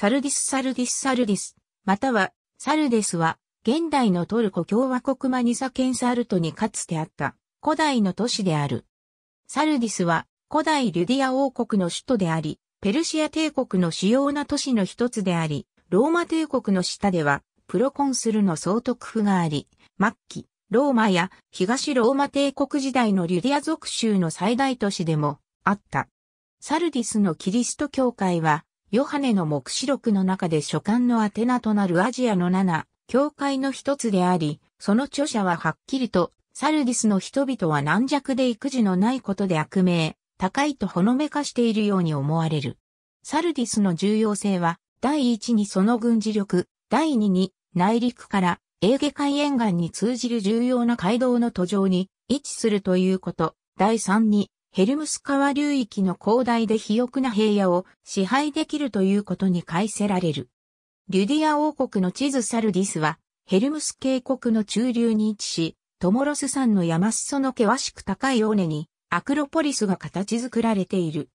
サルディス・サルディス・サルディス、または、サルデスは、現代のトルコ共和国マニサ県サルトにかつてあった古代の都市である。サルディスは古代ュディア王国の首都であり、ペルシア帝国の主要な都市の一つであり、ローマ帝国の下ではプロコンスルの総督府があり、末期、ローマや東ローマ帝国時代のュディア属州の最大都市でもあった。サルディスのキリスト教会はヨハネの目視録の中で書簡の宛名となるアジアの7、教会の一つであり、その著者ははっきりと、サルディスの人々は軟弱で育児のないことで悪名、高いとほのめかしているように思われる。サルディスの重要性は、第一にその軍事力、第二に内陸からエーゲ海沿岸に通じる重要な街道の途上に位置するということ、第三にヘルムス川流域の広大で肥沃な平野を支配できるということに返せられる。リュディア王国の地図サルディスは、ヘルムス渓谷の中流に位置し、トモロス山の山裾の険しく高い尾根に、アクロポリスが形作られている。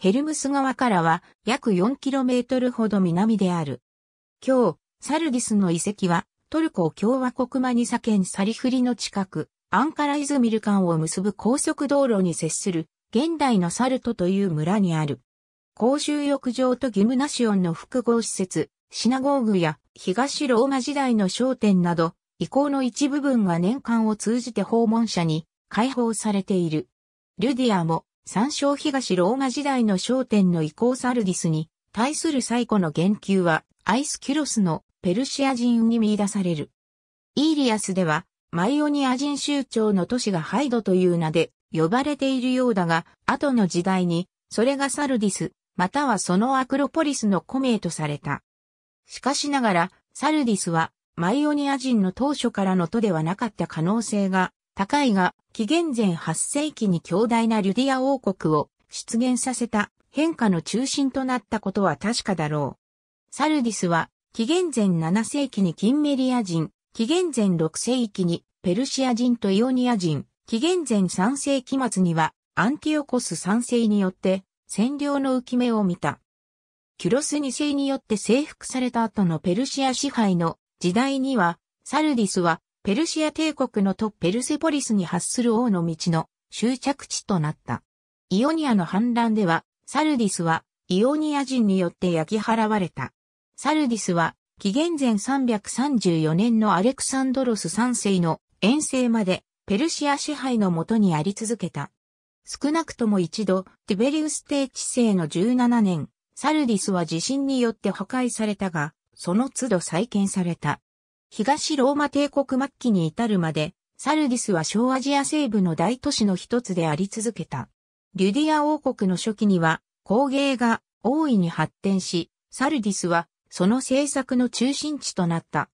ヘルムス川からは約 4km ほど南である。今日、サルディスの遺跡は、トルコ共和国マニサ県サリフリの近く、アンカライズミルンを結ぶ高速道路に接する現代のサルトという村にある。公衆浴場とギムナシオンの複合施設、シナゴーグや東ローマ時代の商店など、遺構の一部分が年間を通じて訪問者に開放されている。ルディアも参照東ローマ時代の商店の遺構サルディスに対する最古の言及はアイスキュロスのペルシア人に見出される。イーリアスではマイオニア人州長の都市がハイドという名で呼ばれているようだが、後の時代に、それがサルディス、またはそのアクロポリスの古名とされた。しかしながら、サルディスは、マイオニア人の当初からの都ではなかった可能性が高いが、紀元前8世紀に強大なリュディア王国を出現させた変化の中心となったことは確かだろう。サルディスは、紀元前7世紀にキンメリア人、紀元前6世紀にペルシア人とイオニア人、紀元前3世紀末にはアンティオコス3世によって占領の浮き目を見た。キュロス2世によって征服された後のペルシア支配の時代には、サルディスはペルシア帝国のとペルセポリスに発する王の道の終着地となった。イオニアの反乱では、サルディスはイオニア人によって焼き払われた。サルディスは紀元前334年のアレクサンドロス3世の遠征までペルシア支配のもとにあり続けた。少なくとも一度、ティベリウス帝治世の17年、サルディスは地震によって破壊されたが、その都度再建された。東ローマ帝国末期に至るまで、サルディスは小アジア西部の大都市の一つであり続けた。リュディア王国の初期には工芸が大いに発展し、サルディスはその制作の中心地となった。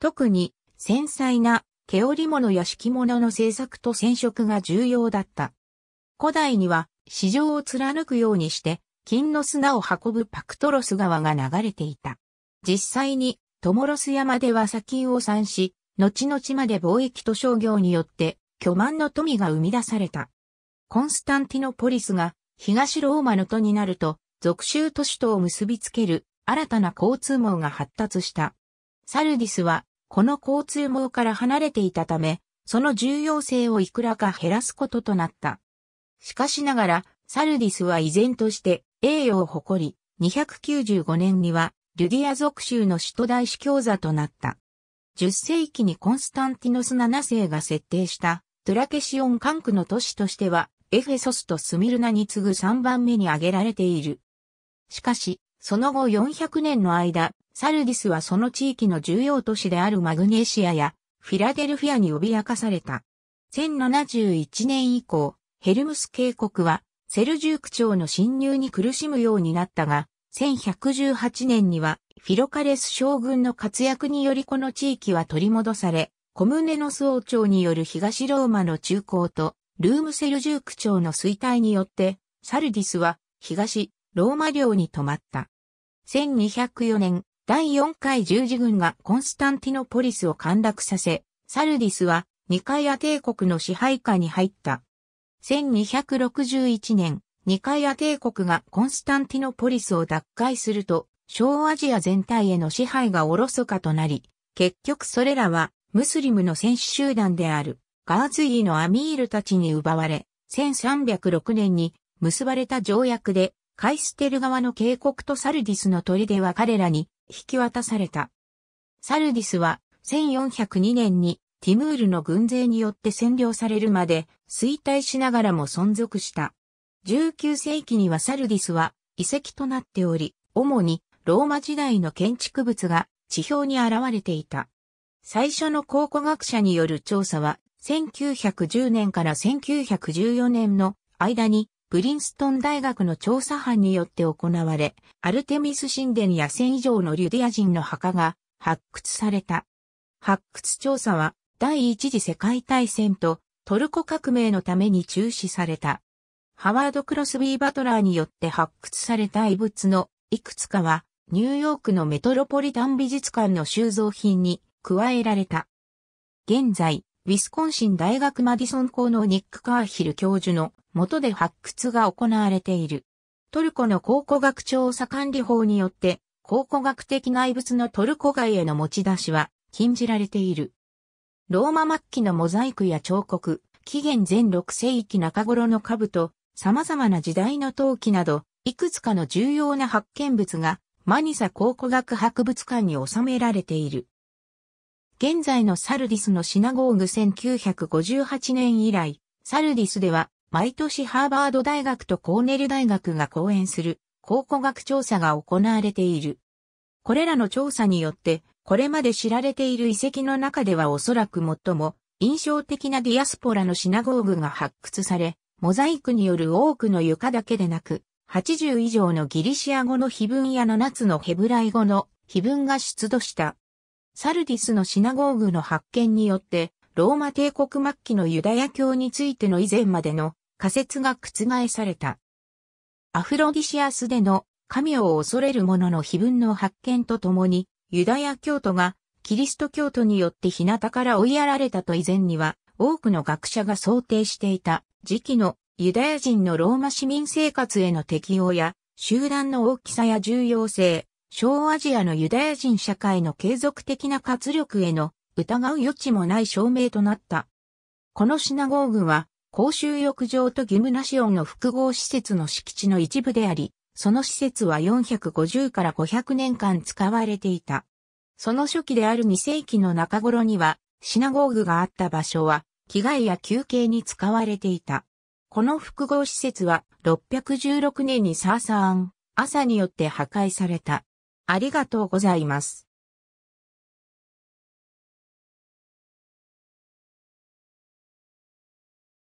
特に、繊細な、毛織物や敷物の制作と染色が重要だった。古代には、市場を貫くようにして、金の砂を運ぶパクトロス川が流れていた。実際に、トモロス山では砂金を産し、後々まで貿易と商業によって、巨万の富が生み出された。コンスタンティノポリスが東ローマの都になると、属州都市とを結びつける新たな交通網が発達した。サルディスは、この交通網から離れていたため、その重要性をいくらか減らすこととなった。しかしながら、サルディスは依然として栄誉を誇り、295年にはルディア属州の首都大司教座となった。10世紀にコンスタンティノス7世が設定したトラケシオン管区の都市としては、エフェソスとスミルナに次ぐ3番目に挙げられている。しかし、その後400年の間、サルディスはその地域の重要都市であるマグネシアやフィラデルフィアに脅かされた。1071年以降、ヘルムス渓谷はセルジューク朝の侵入に苦しむようになったが、1118年にはフィロカレス将軍の活躍によりこの地域は取り戻され、コムネノス王朝による東ローマの中高とルームセルジューク朝の衰退によって、サルディスは東ローマ領に泊まった。1204年、第4回十字軍がコンスタンティノポリスを陥落させ、サルディスはニカイア帝国の支配下に入った。1261年、ニカイア帝国がコンスタンティノポリスを奪回すると、小アジア全体への支配がおろそかとなり、結局それらはムスリムの戦士集団であるガーズイーのアミールたちに奪われ、1306年に結ばれた条約でカイステル側の渓谷とサルディスの砦は彼らに引き渡された。サルディスは1402年にティムールの軍勢によって占領されるまで衰退しながらも存続した。19世紀にはサルディスは遺跡となっており、主にローマ時代の建築物が地表に現れていた。最初の考古学者による調査は1910年から1914年の間にプリンストン大学の調査班によって行われ、アルテミス神殿や1000以上のリュディア人の墓が発掘された。発掘調査は第一次世界大戦とトルコ革命のために中止された。ハワード・クロスビー・バトラーによって発掘された遺物のいくつかはニューヨークのメトロポリタン美術館の収蔵品に加えられた。現在、ウィスコンシン大学マディソン校のニック・カーヒル教授の元で発掘が行われている。トルコの考古学調査管理法によって、考古学的内物のトルコ外への持ち出しは禁じられている。ローマ末期のモザイクや彫刻、紀元前6世紀中頃の兜、様々な時代の陶器など、いくつかの重要な発見物がマニサ考古学博物館に収められている。現在のサルディスのシナゴーグ1958年以来、サルディスでは毎年ハーバード大学とコーネル大学が講演する考古学調査が行われている。これらの調査によって、これまで知られている遺跡の中ではおそらく最も印象的なディアスポラのシナゴーグが発掘され、モザイクによる多くの床だけでなく、80以上のギリシア語の碑文や7つのヘブライ語の碑文が出土した。サルディスのシナゴーグの発見によって、ローマ帝国末期のユダヤ教についての以前までの仮説が覆された。アフロディシアスでの神を恐れる者の碑文の発見とともに、ユダヤ教徒がキリスト教徒によって日向から追いやられたと以前には、多くの学者が想定していた時期のユダヤ人のローマ市民生活への適応や、集団の大きさや重要性、小アジアのユダヤ人社会の継続的な活力への疑う余地もない証明となった。このシナゴーグは公衆浴場とギムナシオンの複合施設の敷地の一部であり、その施設は450から500年間使われていた。その初期である2世紀の中頃には、シナゴーグがあった場所は、着替えや休憩に使われていた。この複合施設は、616年にサーサーン、朝によって破壊された。ありがとうございます。